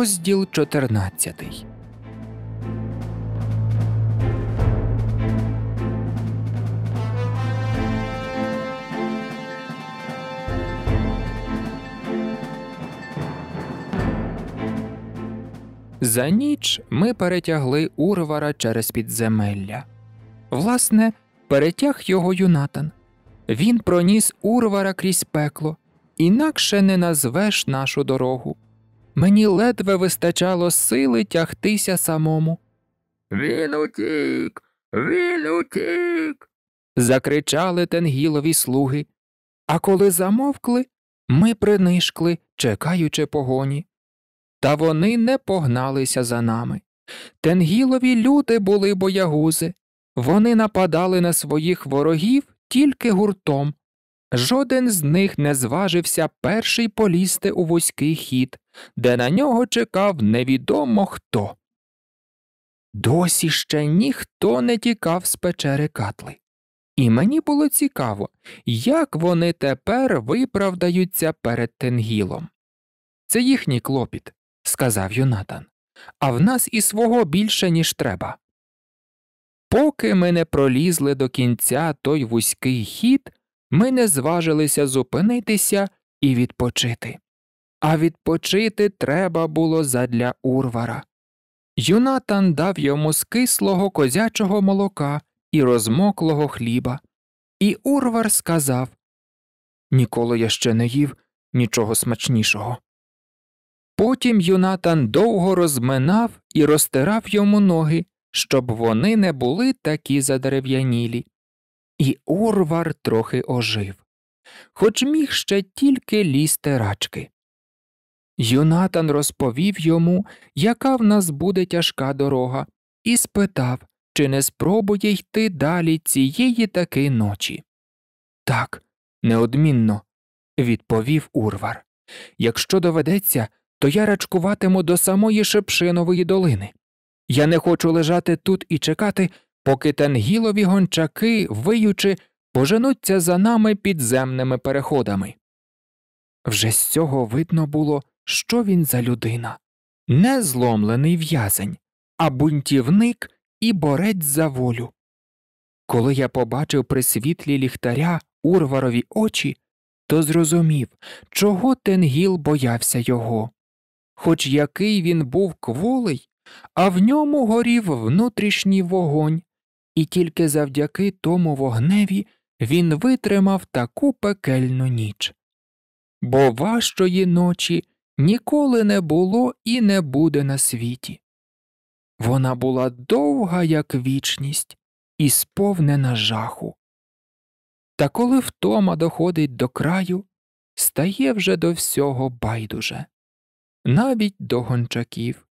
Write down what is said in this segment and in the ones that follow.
Розділ 14 За ніч ми перетягли Урвара через підземелля. Власне, перетяг його Юнатан. Він проніс Урвара крізь пекло, інакше не назвеш нашу дорогу. Мені ледве вистачало сили тягтися самому. Він утік, він утік. закричали тенгілові слуги. А коли замовкли, ми принишкли, чекаючи погоні. Та вони не погналися за нами. Тенгілові люди були боягузи. Вони нападали на своїх ворогів тільки гуртом. Жоден з них не зважився перший полізти у вузький хід, де на нього чекав невідомо хто. Досі ще ніхто не тікав з печери катли, і мені було цікаво, як вони тепер виправдаються перед тенгілом. Це їхній клопіт, сказав Юнатан, а в нас і свого більше, ніж треба. Поки ми не пролізли до кінця той вузький хід, ми не зважилися зупинитися і відпочити а відпочити треба було задля урвара. Юнатан дав йому скислого козячого молока і розмоклого хліба. І Урвар сказав Ніколи я ще не їв нічого смачнішого. Потім юнатан довго розминав і розтирав йому ноги, щоб вони не були такі задерев'янілі. І Урвар трохи ожив, хоч міг ще тільки лізти рачки. Юнатан розповів йому, яка в нас буде тяжка дорога, і спитав, чи не спробує йти далі цієї таки ночі. Так, неодмінно, відповів Урвар. Якщо доведеться, то я рачкуватиму до самої Шепшинової долини. Я не хочу лежати тут і чекати, поки тангілові гончаки, виючи, поженуться за нами підземними переходами. Вже з цього видно було, що він за людина не зломлений в'язень, а бунтівник і борець за волю. Коли я побачив при світлі ліхтаря урварові очі, то зрозумів, чого Тенгіл боявся його. Хоч який він був кволий, а в ньому горів внутрішній вогонь, і тільки завдяки тому вогневі він витримав таку пекельну ніч. Бо важчої ночі ніколи не було і не буде на світі. Вона була довга, як вічність, і сповнена жаху. Та коли втома доходить до краю, стає вже до всього байдуже, навіть до гончаків.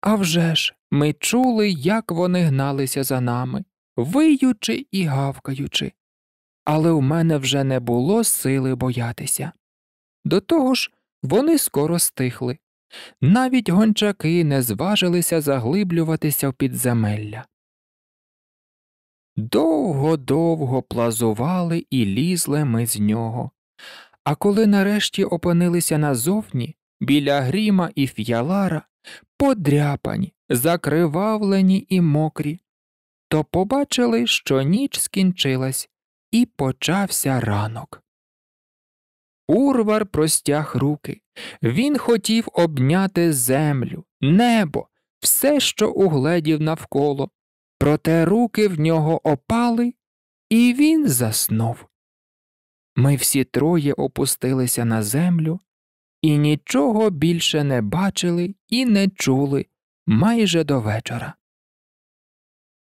А вже ж ми чули, як вони гналися за нами, виючи і гавкаючи, але в мене вже не було сили боятися. До того ж, вони скоро стихли. Навіть гончаки не зважилися заглиблюватися в підземелля. Довго довго плазували і лізли ми з нього. А коли нарешті опинилися назовні, біля гріма і ф'ялара, подряпані, закривавлені і мокрі, то побачили, що ніч скінчилась, і почався ранок. Урвар простяг руки. Він хотів обняти землю, небо, все, що угледів навколо. Проте руки в нього опали, і він заснув. Ми всі троє опустилися на землю і нічого більше не бачили і не чули майже до вечора.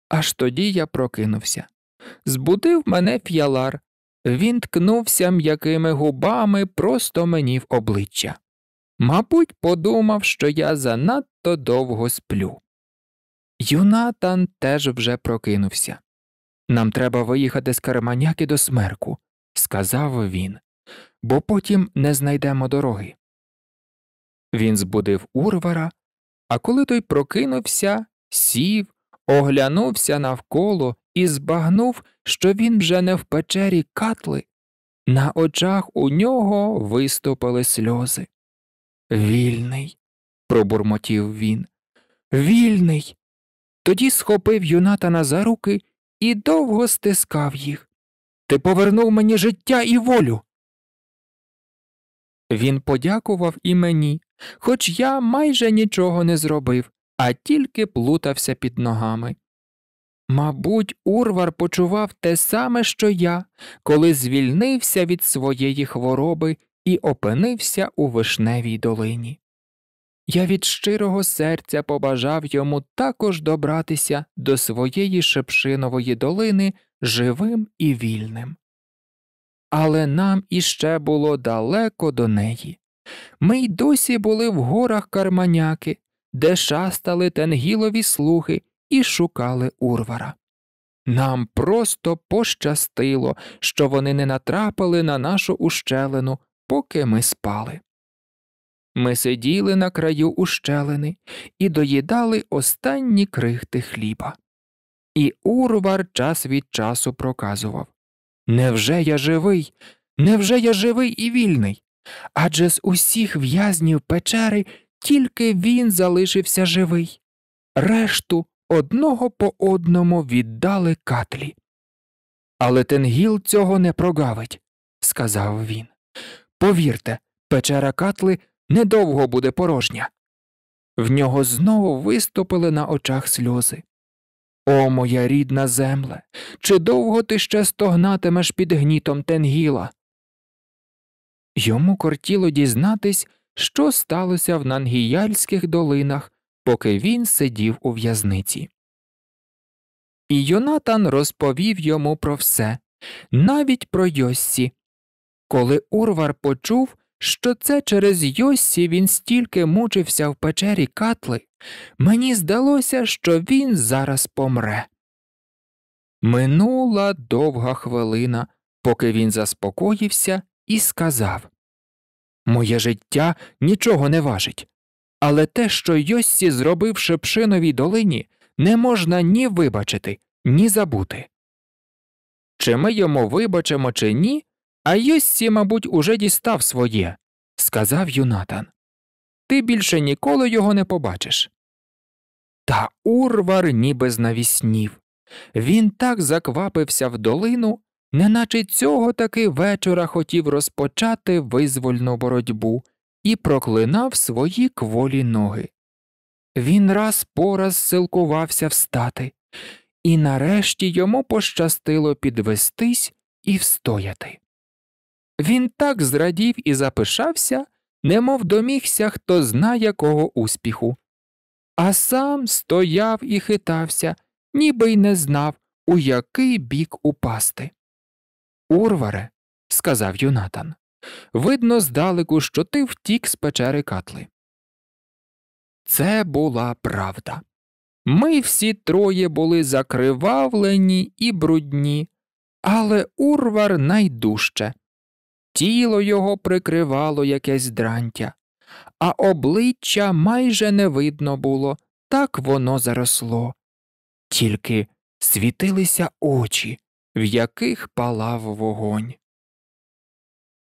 Аж тоді я прокинувся. Збудив мене ф'ялар, він ткнувся м'якими губами просто мені в обличчя. Мабуть, подумав, що я занадто довго сплю. Юнатан теж вже прокинувся. Нам треба виїхати з Карманяки до смерку, сказав він, бо потім не знайдемо дороги. Він збудив урвара, а коли той прокинувся, сів, оглянувся навколо і збагнув, що він вже не в печері катли. На очах у нього виступили сльози. Вільний, пробурмотів він. Вільний. Тоді схопив юнатана за руки і довго стискав їх. Ти повернув мені життя і волю. Він подякував і мені, хоч я майже нічого не зробив, а тільки плутався під ногами. Мабуть, Урвар почував те саме, що я, коли звільнився від своєї хвороби і опинився у вишневій долині. Я від щирого серця побажав йому також добратися до своєї шепшинової долини живим і вільним. Але нам іще було далеко до неї. Ми й досі були в горах Карманяки, де шастали тенгілові слуги і шукали урвара. Нам просто пощастило, що вони не натрапили на нашу ущелину, поки ми спали. Ми сиділи на краю ущелини і доїдали останні крихти хліба. І урвар час від часу проказував Невже я живий? Невже я живий і вільний? Адже з усіх в'язнів печери тільки він залишився живий. Решту одного по одному віддали катлі. Але Тенгіл цього не прогавить, сказав він. Повірте, печера катли недовго буде порожня. В нього знову виступили на очах сльози. О, моя рідна земле, чи довго ти ще стогнатимеш під гнітом Тенгіла? Йому кортіло дізнатись, що сталося в нангіяльських долинах поки він сидів у в'язниці. І Йонатан розповів йому про все, навіть про Йоссі. Коли Урвар почув, що це через Йоссі він стільки мучився в печері катли, мені здалося, що він зараз помре. Минула довга хвилина, поки він заспокоївся і сказав Моє життя нічого не важить. Але те, що Йоссі зробив Шепшиновій долині, не можна ні вибачити, ні забути. Чи ми йому вибачимо, чи ні, а Йоссі, мабуть, уже дістав своє, сказав Юнатан. Ти більше ніколи його не побачиш. Та урвар ніби знавіснів. Він так заквапився в долину, неначе цього таки вечора хотів розпочати визвольну боротьбу і проклинав свої кволі ноги. Він раз по раз силкувався встати, і нарешті йому пощастило підвестись і встояти. Він так зрадів і запишався, немов домігся, хто зна якого успіху, а сам стояв і хитався, ніби й не знав, у який бік упасти. Урваре, сказав Юнатан, Видно здалеку, що ти втік з печери Катли. Це була правда. Ми всі троє були закривавлені і брудні, але урвар найдужче. Тіло його прикривало якесь дрантя, а обличчя майже не видно було, так воно заросло. Тільки світилися очі, в яких палав вогонь.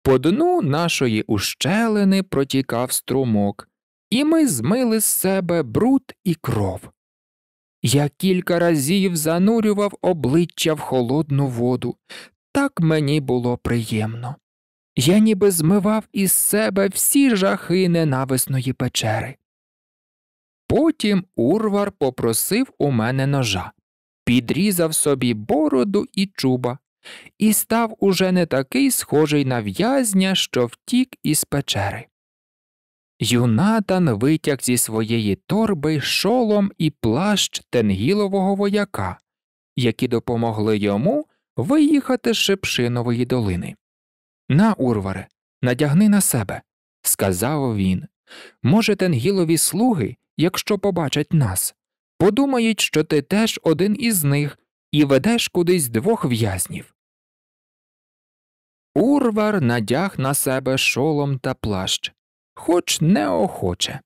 По дну нашої ущелини протікав струмок, і ми змили з себе бруд і кров. Я кілька разів занурював обличчя в холодну воду, так мені було приємно. Я ніби змивав із себе всі жахи ненависної печери. Потім урвар попросив у мене ножа, підрізав собі бороду і чуба, і став уже не такий схожий на в'язня, що втік із печери. Юнатан витяг зі своєї торби шолом і плащ тенгілового вояка, які допомогли йому виїхати з Шепшинової долини. На, Урваре, надягни на себе, сказав він. Може, тенгілові слуги, якщо побачать нас, подумають, що ти теж один із них і ведеш кудись двох в'язнів. Урвар надяг на себе шолом та плащ, хоч неохоче.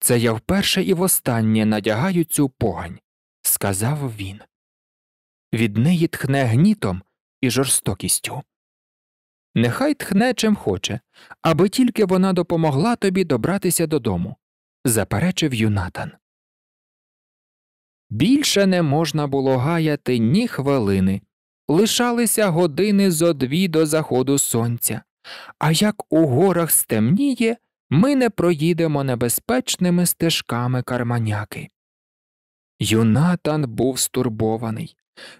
Це я вперше і востаннє надягаю цю погань, сказав він. Від неї тхне гнітом і жорстокістю. Нехай тхне чим хоче, аби тільки вона допомогла тобі добратися додому, заперечив юнатан. Більше не можна було гаяти ні хвилини, лишалися години зо дві до заходу сонця, а як у горах стемніє, ми не проїдемо небезпечними стежками карманяки. Юнатан був стурбований.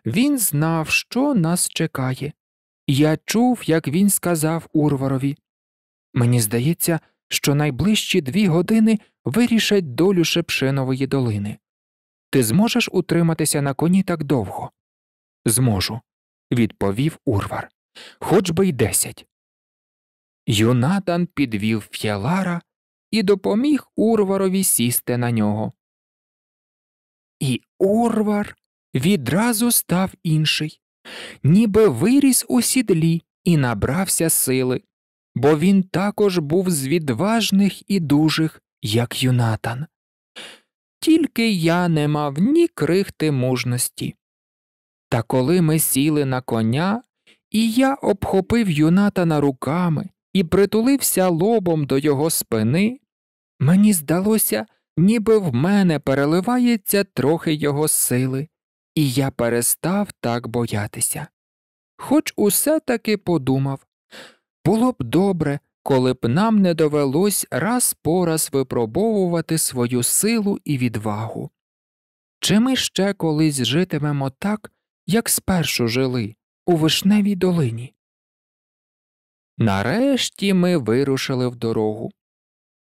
Він знав, що нас чекає. Я чув, як він сказав Урварові Мені здається, що найближчі дві години вирішать долю шепшенової долини. Ти зможеш утриматися на коні так довго? Зможу відповів Урвар. Хоч би й десять. Юнатан підвів ф'ялара і допоміг Урварові сісти на нього. І Урвар відразу став інший, ніби виріс у сідлі і набрався сили, бо він також був з відважних і дужих, як Юнатан. Тільки я не мав ні крихти мужності. Та коли ми сіли на коня, і я обхопив юнатана руками і притулився лобом до його спини, мені здалося, ніби в мене переливається трохи його сили, і я перестав так боятися. Хоч усе таки подумав було б добре, коли б нам не довелось раз по раз випробовувати свою силу і відвагу. Чи ми ще колись житимемо так, як спершу жили у вишневій долині. Нарешті ми вирушили в дорогу.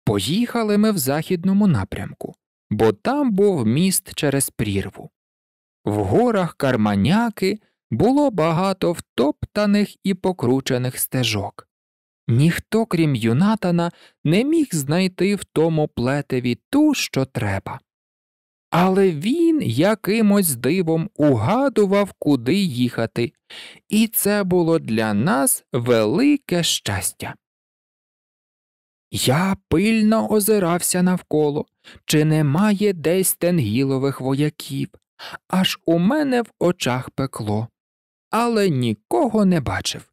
Поїхали ми в західному напрямку, бо там був міст через прірву. В горах Карманяки було багато втоптаних і покручених стежок. Ніхто, крім Юнатана, не міг знайти в тому плетеві ту, що треба. Але він якимось дивом угадував, куди їхати, і це було для нас велике щастя. Я пильно озирався навколо, чи немає десь тенгілових вояків, аж у мене в очах пекло, але нікого не бачив,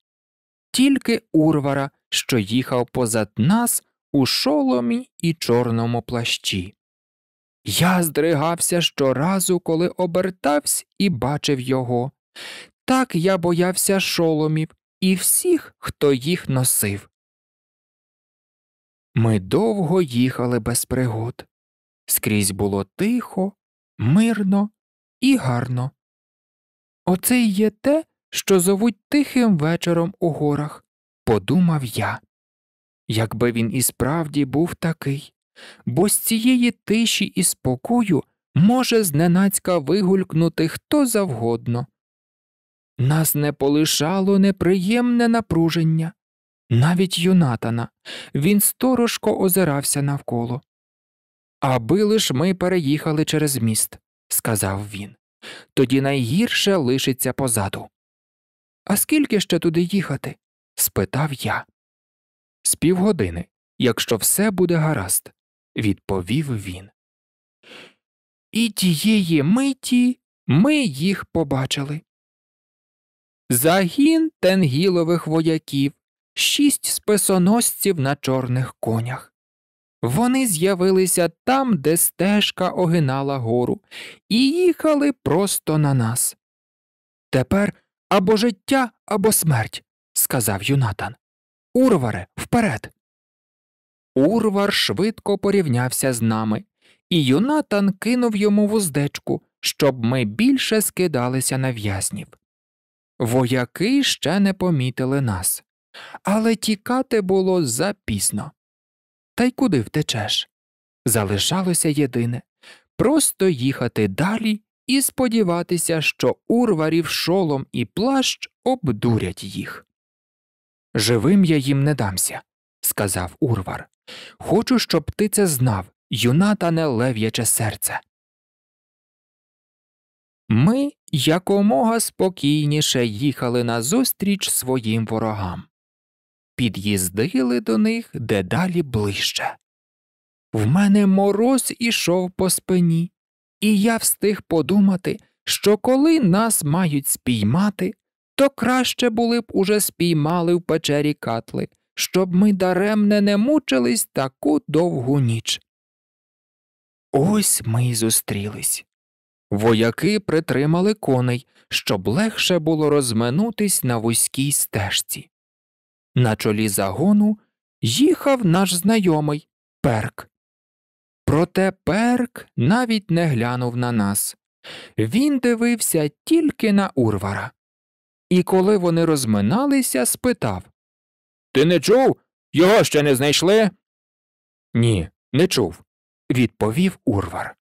тільки урвара, що їхав позад нас у шоломі і чорному плащі. Я здригався щоразу, коли обертався і бачив його. Так я боявся шоломів і всіх, хто їх носив. Ми довго їхали без пригод. Скрізь було тихо, мирно і гарно. Оце й є те, що зовуть тихим вечором у горах, подумав я. Якби він і справді був такий бо з цієї тиші і спокою може зненацька вигулькнути хто завгодно. Нас не полишало неприємне напруження, навіть юнатана, він сторожко озирався навколо. Аби лиш ми переїхали через міст, сказав він, тоді найгірше лишиться позаду. А скільки ще туди їхати? спитав я. З півгодини, якщо все буде гаразд відповів він. І тієї миті ми їх побачили. Загін тенгілових вояків, шість списоносців на чорних конях. Вони з'явилися там, де стежка огинала гору, і їхали просто на нас. Тепер або життя, або смерть, сказав Юнатан. Урваре, вперед. Урвар швидко порівнявся з нами, і юнатан кинув йому вуздечку, щоб ми більше скидалися на в'язнів. Вояки ще не помітили нас, але тікати було запізно. Та й куди втечеш? Залишалося єдине просто їхати далі і сподіватися, що урварів шолом і плащ обдурять їх. Живим я їм не дамся сказав Урвар. Хочу, щоб ти це знав, юнатане лев'яче серце. Ми якомога спокійніше їхали назустріч своїм ворогам, під'їздили до них дедалі ближче. В мене мороз ішов по спині, і я встиг подумати, що коли нас мають спіймати, то краще були б уже спіймали в печері катли, щоб ми даремне не мучились таку довгу ніч. Ось ми й зустрілись. Вояки притримали коней, щоб легше було розминутись на вузькій стежці. На чолі загону їхав наш знайомий Перк. Проте Перк навіть не глянув на нас. Він дивився тільки на урвара. І коли вони розминалися, спитав ти не чув? Його ще не знайшли? Ні, не чув, відповів Урвар.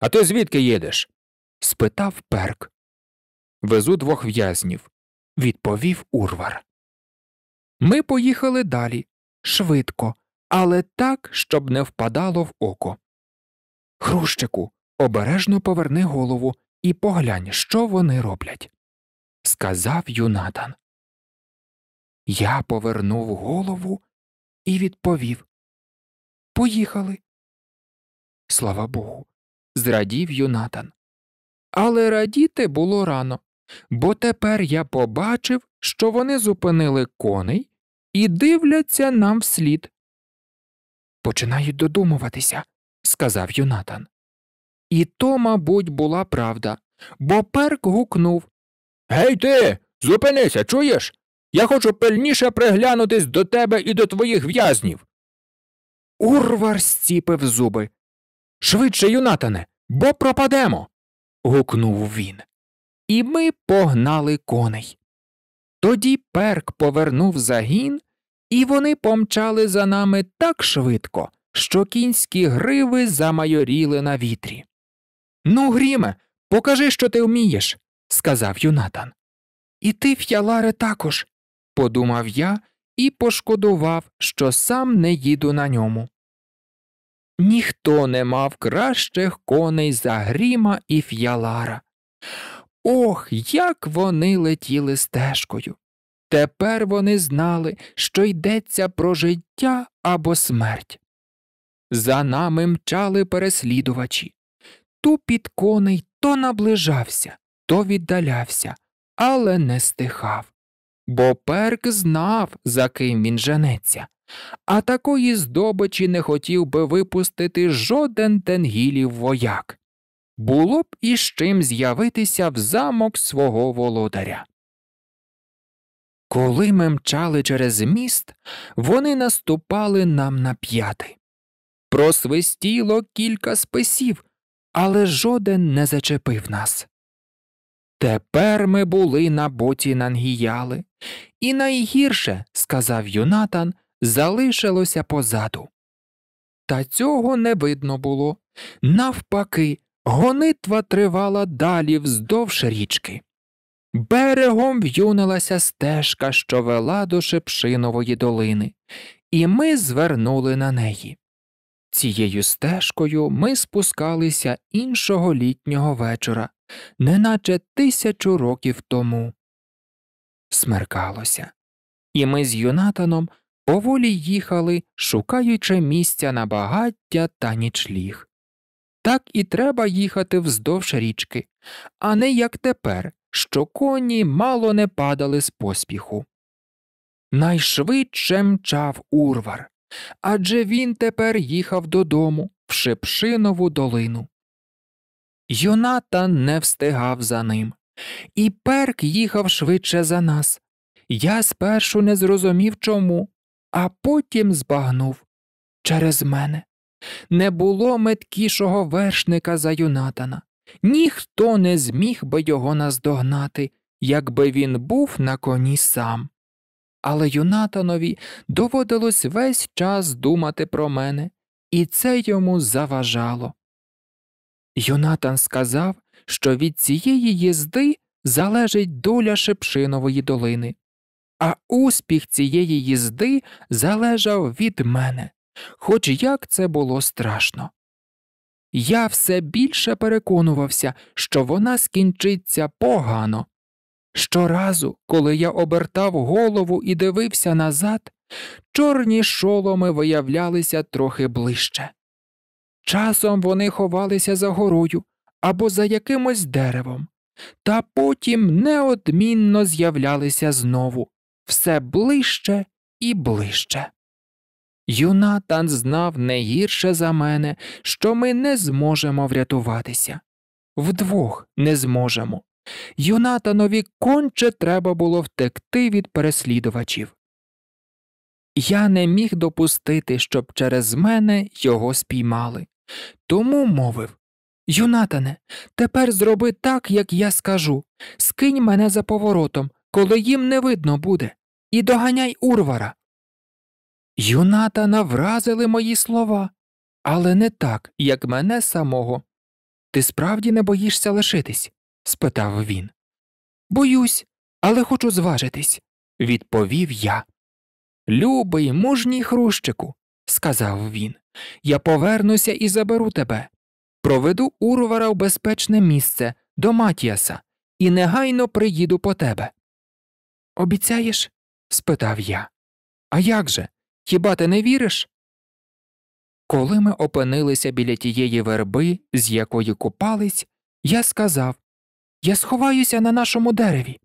А ти звідки їдеш? спитав Перк. Везу двох в'язнів, відповів Урвар. Ми поїхали далі, швидко, але так, щоб не впадало в око. Хрущику, обережно поверни голову і поглянь, що вони роблять, сказав Юнатан. Я повернув голову і відповів Поїхали. Слава Богу, зрадів Юнатан. Але радіти було рано, бо тепер я побачив, що вони зупинили коней і дивляться нам вслід. Починають додумуватися, сказав Юнатан. І то, мабуть, була правда, бо перк гукнув Гей ти, зупинися, чуєш? Я хочу пильніше приглянутись до тебе і до твоїх в'язнів. Урвар стіпив зуби. Швидше, юнатане, бо пропадемо. гукнув він. І ми погнали коней. Тоді перк повернув загін, і вони помчали за нами так швидко, що кінські гриви замайоріли на вітрі. Ну, гріме, покажи, що ти вмієш, сказав юнатан. І ти, ф'яларе, також подумав я і пошкодував, що сам не їду на ньому. Ніхто не мав кращих коней за Гріма і ф'ялара. Ох, як вони летіли стежкою. Тепер вони знали, що йдеться про життя або смерть. За нами мчали переслідувачі. Тупіт коней то наближався, то віддалявся, але не стихав бо Перк знав, за ким він женеться, а такої здобичі не хотів би випустити жоден тенгілів вояк. Було б із чим з'явитися в замок свого володаря. Коли ми мчали через міст, вони наступали нам на п'яти. Просвистіло кілька списів, але жоден не зачепив нас. Тепер ми були на боці Нангіяли, і найгірше, сказав Юнатан, залишилося позаду. Та цього не видно було. Навпаки, гонитва тривала далі вздовж річки. Берегом в'юнилася стежка, що вела до Шепшинової долини, і ми звернули на неї. Цією стежкою ми спускалися іншого літнього вечора, неначе тисячу років тому смеркалося, і ми з Юнатаном поволі їхали, шукаючи місця на багаття та нічліг. Так і треба їхати вздовж річки, а не як тепер, що коні мало не падали з поспіху. Найшвидше мчав урвар, адже він тепер їхав додому в Шепшинову долину. Йонатан не встигав за ним. І перк їхав швидше за нас. Я спершу не зрозумів чому, а потім збагнув через мене. Не було меткішого вершника за юнатана. Ніхто не зміг би його наздогнати, якби він був на коні сам. Але юнатанові доводилось весь час думати про мене, і це йому заважало. Юнатан сказав, що від цієї їзди залежить доля Шепшинової долини, а успіх цієї їзди залежав від мене, хоч як це було страшно. Я все більше переконувався, що вона скінчиться погано. Щоразу, коли я обертав голову і дивився назад, чорні шоломи виявлялися трохи ближче. Часом вони ховалися за горою, або за якимось деревом, та потім неодмінно з'являлися знову все ближче і ближче. Юнатан знав не гірше за мене, що ми не зможемо врятуватися. Вдвох не зможемо. Юнатанові конче треба було втекти від переслідувачів. Я не міг допустити, щоб через мене його спіймали, тому мовив Юнатане, тепер зроби так, як я скажу. Скинь мене за поворотом, коли їм не видно буде, і доганяй урвара. Юнатана вразили мої слова, але не так, як мене самого. Ти справді не боїшся лишитись? спитав він. Боюсь, але хочу зважитись, відповів я. Любий мужній хрущику, сказав він, я повернуся і заберу тебе проведу Урвара в безпечне місце до Матіаса і негайно приїду по тебе. Обіцяєш? спитав я. А як же? Хіба ти не віриш? Коли ми опинилися біля тієї верби, з якої купались, я сказав Я сховаюся на нашому дереві.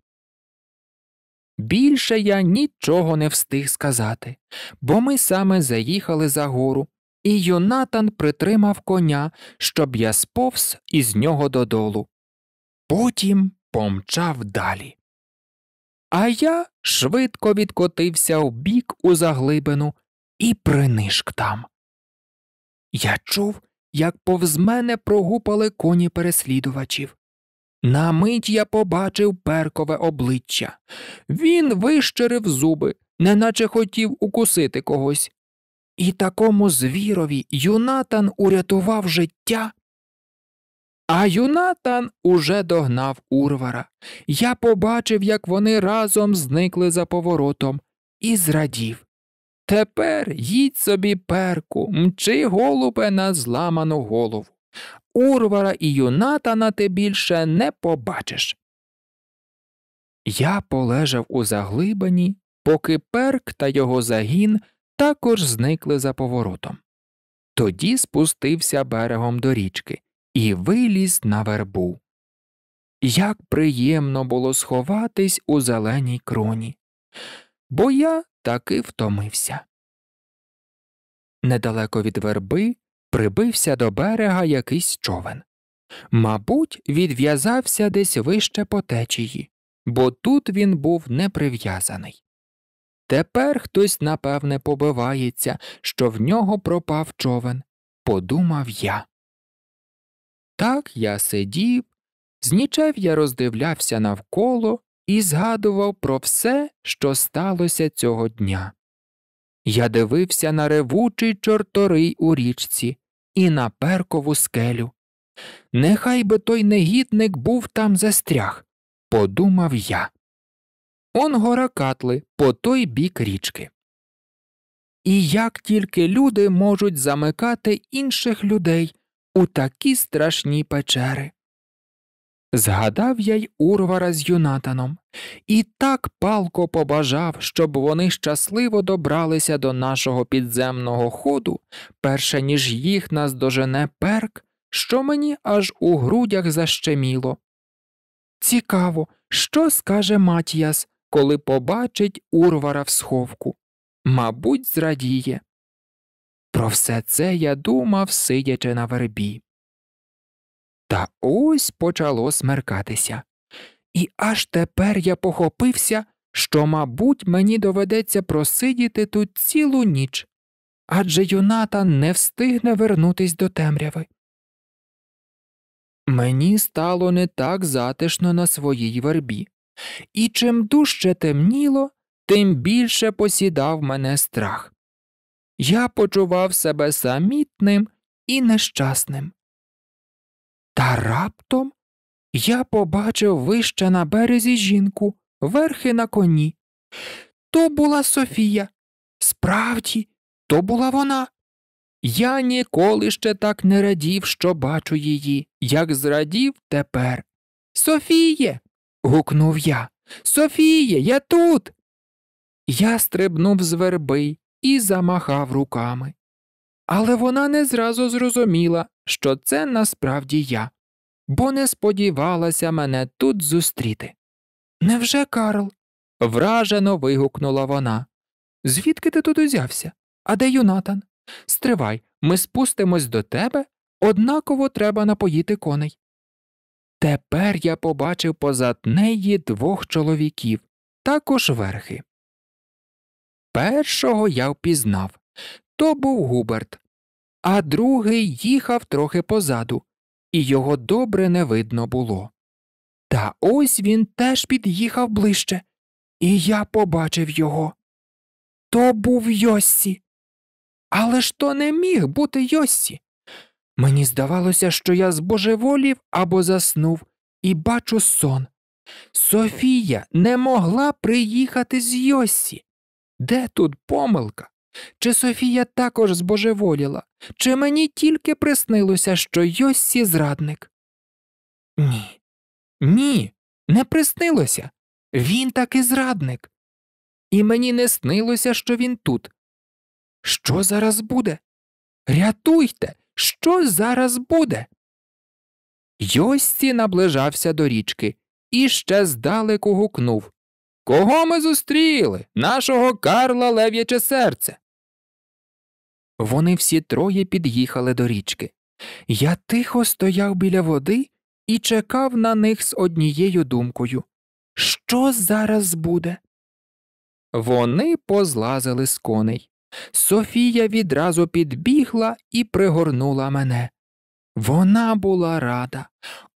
Більше я нічого не встиг сказати, бо ми саме заїхали за гору, і Юнатан притримав коня, щоб я сповз із нього додолу. Потім помчав далі. А я швидко відкотився в бік у заглибину і принишк там. Я чув, як повз мене прогупали коні переслідувачів. На мить я побачив перкове обличчя. Він вищерив зуби, неначе хотів укусити когось, і такому звірові Юнатан урятував життя. А Юнатан уже догнав урвара. Я побачив, як вони разом зникли за поворотом, і зрадів. Тепер їдь собі, перку, мчи голубе на зламану голову. Урвара і юнатана ти більше не побачиш. Я полежав у заглибині, поки перк та його загін також зникли за поворотом. Тоді спустився берегом до річки і виліз на вербу. Як приємно було сховатись у зеленій кроні, бо я таки втомився. Недалеко від верби прибився до берега якийсь човен. Мабуть, відв'язався десь вище по течії, бо тут він був не прив'язаний. Тепер хтось, напевне, побивається, що в нього пропав човен, подумав я. Так я сидів, знічев я роздивлявся навколо і згадував про все, що сталося цього дня. Я дивився на ревучий чорторий у річці і на перкову скелю. Нехай би той негідник був там застряг, подумав я он гора Катли по той бік річки. І як тільки люди можуть замикати інших людей у такі страшні печери. Згадав я й Урвара з Юнатаном і так палко побажав, щоб вони щасливо добралися до нашого підземного ходу, перше ніж їх нас дожене перк, що мені аж у грудях защеміло. Цікаво, що скаже Матіас, коли побачить урвара в сховку. Мабуть, зрадіє. Про все це я думав, сидячи на вербі. Та ось почало смеркатися. І аж тепер я похопився, що, мабуть, мені доведеться просидіти тут цілу ніч, адже юната не встигне вернутись до темряви. Мені стало не так затишно на своїй вербі і чим дужче темніло, тим більше посідав мене страх. Я почував себе самітним і нещасним. Та раптом я побачив вище на березі жінку, верхи на коні. То була Софія. Справді, то була вона. Я ніколи ще так не радів, що бачу її, як зрадів тепер. Софіє, гукнув я. Софія, я тут. Я стрибнув з верби і замахав руками. Але вона не зразу зрозуміла, що це насправді я, бо не сподівалася мене тут зустріти. Невже Карл? вражено вигукнула вона. Звідки ти тут узявся? А де Юнатан? Стривай, ми спустимось до тебе, однаково треба напоїти коней. Тепер я побачив позад неї двох чоловіків, також верхи. Першого я впізнав то був Губерт, а другий їхав трохи позаду, і його добре не видно було. Та ось він теж під'їхав ближче, і я побачив його. То був Йоссі. Але ж то не міг бути Йоссі. Мені здавалося, що я збожеволів або заснув і бачу сон. Софія не могла приїхати з Йосі. Де тут помилка? Чи Софія також збожеволіла, чи мені тільки приснилося, що Йосі зрадник? Ні. Ні, не приснилося. Він таки зрадник. І мені не снилося, що він тут. Що зараз буде? Рятуйте, що зараз буде? Йості наближався до річки і ще здалеку гукнув Кого ми зустріли? Нашого Карла Лев'яче серце. Вони всі троє під'їхали до річки. Я тихо стояв біля води і чекав на них з однією думкою Що зараз буде? Вони позлазили з коней. Софія відразу підбігла і пригорнула мене. Вона була рада,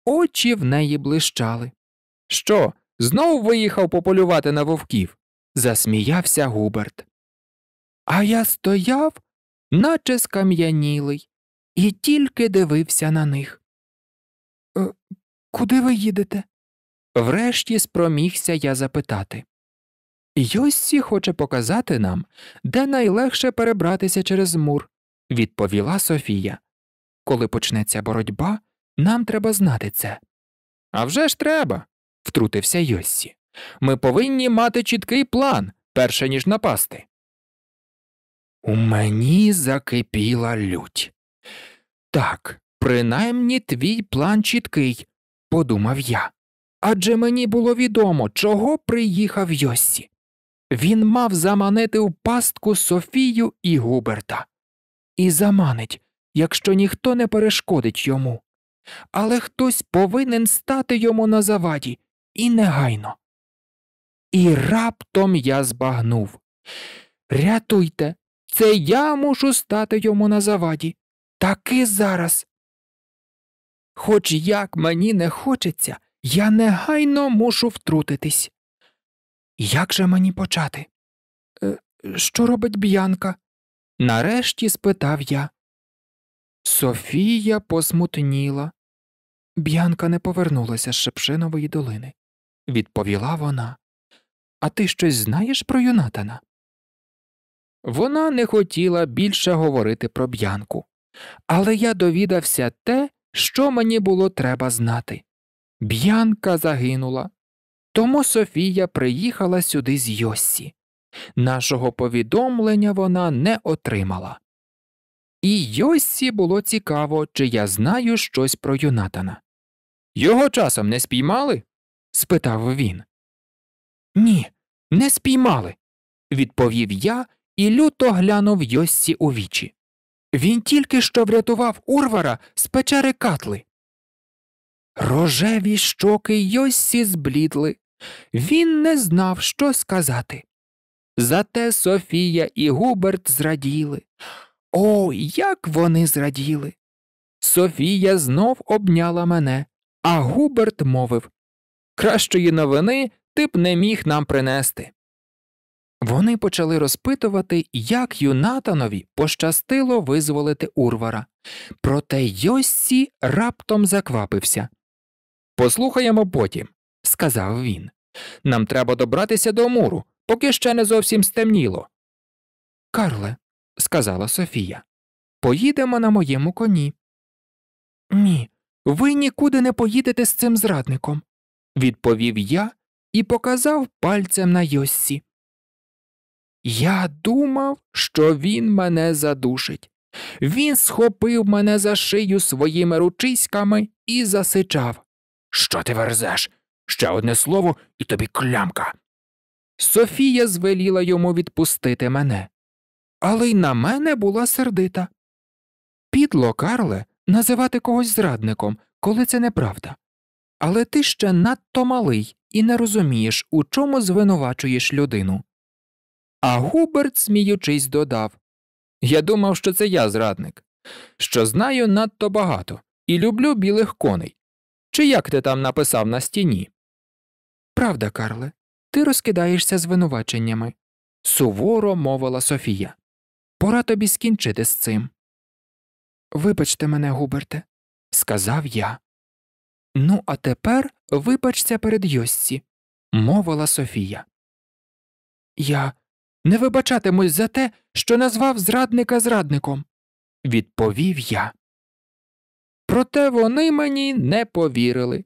очі в неї блищали. Що, знов виїхав пополювати на вовків? засміявся Губерт. А я стояв, наче скам'янілий, і тільки дивився на них. Е, куди ви їдете? Врешті спромігся я запитати. Йосі хоче показати нам, де найлегше перебратися через мур, відповіла Софія. Коли почнеться боротьба, нам треба знати це. «А вже ж треба, втрутився Йосі. Ми повинні мати чіткий план, перше ніж напасти. У мені закипіла лють. Так, принаймні твій план чіткий, подумав я. Адже мені було відомо, чого приїхав Йосі. Він мав заманити в пастку Софію і Губерта. І заманить, якщо ніхто не перешкодить йому. Але хтось повинен стати йому на заваді, і негайно. І раптом я збагнув Рятуйте, це я мушу стати йому на заваді. Таки зараз. Хоч як мені не хочеться, я негайно мушу втрутитись. Як же мені почати? Е, що робить б'янка? Нарешті спитав я. Софія посмутніла. Б'янка не повернулася з Шепшинової долини, відповіла вона. А ти щось знаєш про Юнатана? Вона не хотіла більше говорити про б'янку, але я довідався те, що мені було треба знати. Б'янка загинула тому Софія приїхала сюди з Йоссі. Нашого повідомлення вона не отримала. І Йоссі було цікаво, чи я знаю щось про Юнатана. Його часом не спіймали? спитав він. Ні, не спіймали, відповів я і люто глянув Йоссі у вічі. Він тільки що врятував урвара з печери катли. Рожеві щоки Йоссі зблідли. Він не знав, що сказати. Зате Софія і Губерт зраділи. О, як вони зраділи! Софія знов обняла мене, а Губерт мовив Кращої новини ти б не міг нам принести. Вони почали розпитувати, як Юнатанові пощастило визволити Урвара. Проте Йоссі раптом заквапився. Послухаємо потім сказав він. Нам треба добратися до муру, поки ще не зовсім стемніло. Карле, сказала Софія, поїдемо на моєму коні. Ні, ви нікуди не поїдете з цим зрадником, відповів я і показав пальцем на Йоссі. Я думав, що він мене задушить. Він схопив мене за шию своїми ручиськами і засичав. Що ти верзеш? Ще одне слово, і тобі клямка. Софія звеліла йому відпустити мене, але й на мене була сердита. Підло, Карле, називати когось зрадником, коли це неправда. Але ти ще надто малий і не розумієш, у чому звинувачуєш людину. А Губерт, сміючись, додав Я думав, що це я зрадник, що знаю надто багато і люблю білих коней. Чи як ти там написав на стіні? Правда, Карле, ти розкидаєшся звинуваченнями, суворо мовила Софія. Пора тобі скінчити з цим. Вибачте мене, Губерте, сказав я. Ну, а тепер вибачся перед Йосці, мовила Софія. Я не вибачатимусь за те, що назвав зрадника зрадником, відповів я. Проте вони мені не повірили.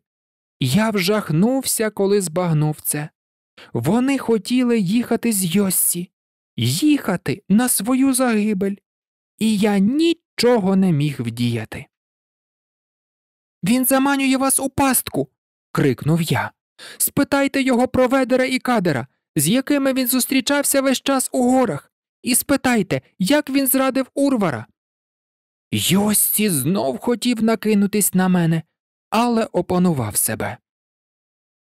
Я вжахнувся, коли збагнув це. Вони хотіли їхати з Йоссі, їхати на свою загибель, і я нічого не міг вдіяти. Він заманює вас у пастку. крикнув я. Спитайте його про ведера і кадера, з якими він зустрічався весь час у горах, і спитайте, як він зрадив урвара. Йосі знов хотів накинутись на мене, але опанував себе.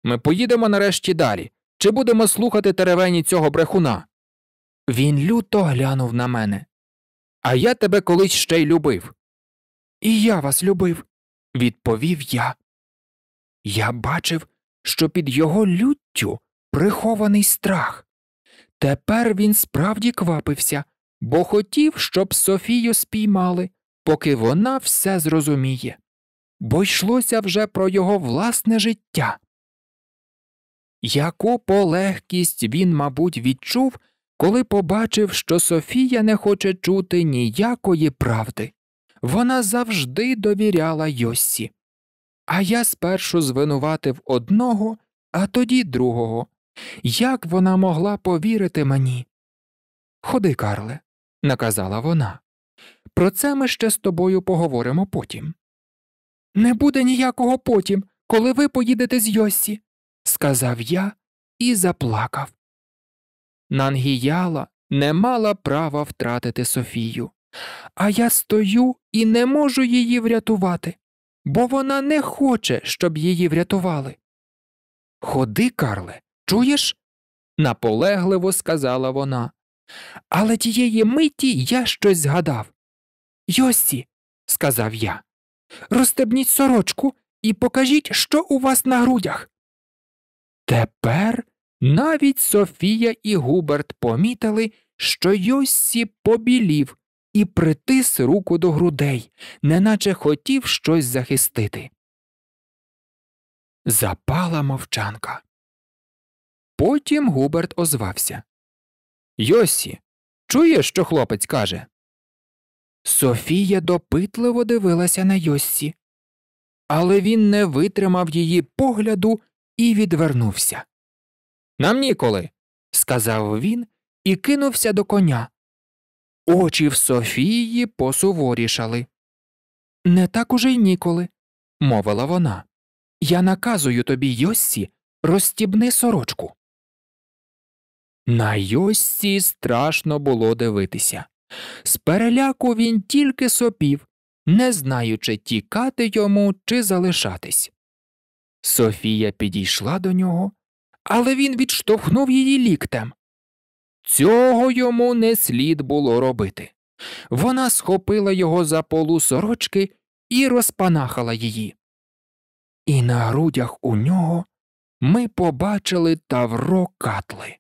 Ми поїдемо нарешті далі. Чи будемо слухати теревені цього брехуна? Він люто глянув на мене. А я тебе колись ще й любив. І я вас любив, відповів я. Я бачив, що під його люттю прихований страх. Тепер він справді квапився, бо хотів, щоб Софію спіймали, поки вона все зрозуміє бо йшлося вже про його власне життя. Яку полегкість він, мабуть, відчув, коли побачив, що Софія не хоче чути ніякої правди. Вона завжди довіряла Йоссі. А я спершу звинуватив одного, а тоді другого. Як вона могла повірити мені? Ходи, Карле, наказала вона. Про це ми ще з тобою поговоримо потім. Не буде ніякого потім, коли ви поїдете з Йоссі, сказав я і заплакав. Нангіяла не мала права втратити Софію, а я стою і не можу її врятувати, бо вона не хоче, щоб її врятували. Ходи, Карле, чуєш? наполегливо сказала вона. Але тієї миті я щось згадав. Йосі, сказав я розстебніть сорочку і покажіть, що у вас на грудях. Тепер навіть Софія і Губерт помітили, що Йоссі побілів і притис руку до грудей, неначе хотів щось захистити. Запала мовчанка. Потім Губерт озвався Йосі, чуєш, що хлопець каже? Софія допитливо дивилася на Йоссі, але він не витримав її погляду і відвернувся. Нам ніколи, сказав він і кинувся до коня. Очі в Софії посуворішали. Не так уже й ніколи, мовила вона. Я наказую тобі, Йоссі, розстібни сорочку. На Йоссі страшно було дивитися. З переляку він тільки сопів, не знаючи, тікати йому чи залишатись. Софія підійшла до нього, але він відштовхнув її ліктем. Цього йому не слід було робити. Вона схопила його за полу сорочки і розпанахала її. І на грудях у нього ми побачили тавро катли,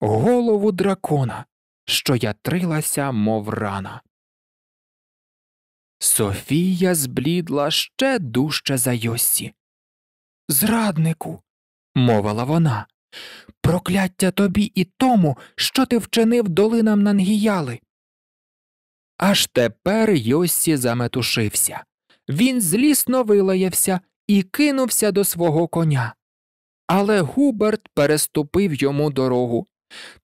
голову дракона, що я трилася, мов рана. Софія зблідла ще дужче за Йосі. Зраднику, мовила вона, прокляття тобі і тому, що ти вчинив долинам Нангіяли. Аж тепер Йосі заметушився. Він злісно вилаявся і кинувся до свого коня. Але Губерт переступив йому дорогу,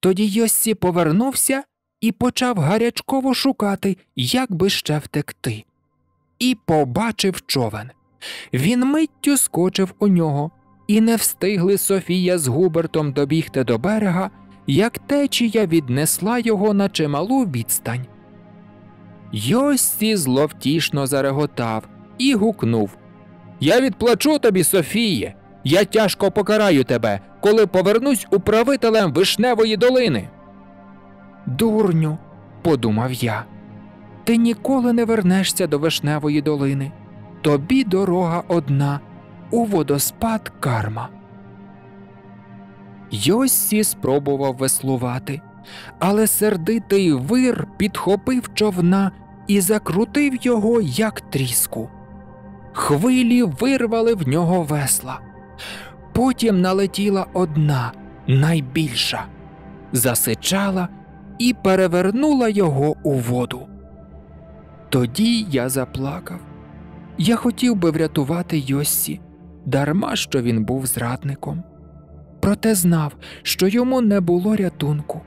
тоді Йоссі повернувся і почав гарячково шукати, як би ще втекти. І побачив човен. Він миттю скочив у нього, і не встигли Софія з Губертом добігти до берега, як течія віднесла його на чималу відстань. Йості зловтішно зареготав і гукнув Я відплачу тобі, Софіє. Я тяжко покараю тебе, коли повернусь управителем вишневої долини. Дурню, подумав я, ти ніколи не вернешся до вишневої долини. Тобі дорога одна у водоспад карма. Йосі спробував веслувати, але сердитий вир підхопив човна і закрутив його, як тріску. Хвилі вирвали в нього весла потім налетіла одна, найбільша, засичала і перевернула його у воду. Тоді я заплакав. Я хотів би врятувати Йоссі, дарма що він був зрадником. Проте знав, що йому не було рятунку.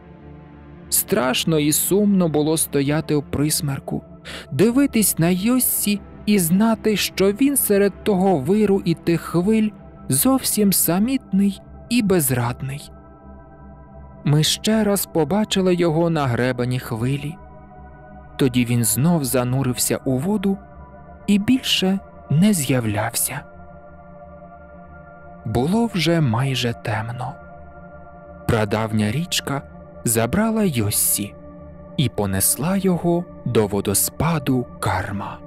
Страшно і сумно було стояти у присмерку, дивитись на Йоссі і знати, що він серед того виру і тих хвиль зовсім самітний і безрадний. Ми ще раз побачили його на гребені хвилі. Тоді він знов занурився у воду і більше не з'являвся. Було вже майже темно. Прадавня річка забрала Йоссі і понесла його до водоспаду карма.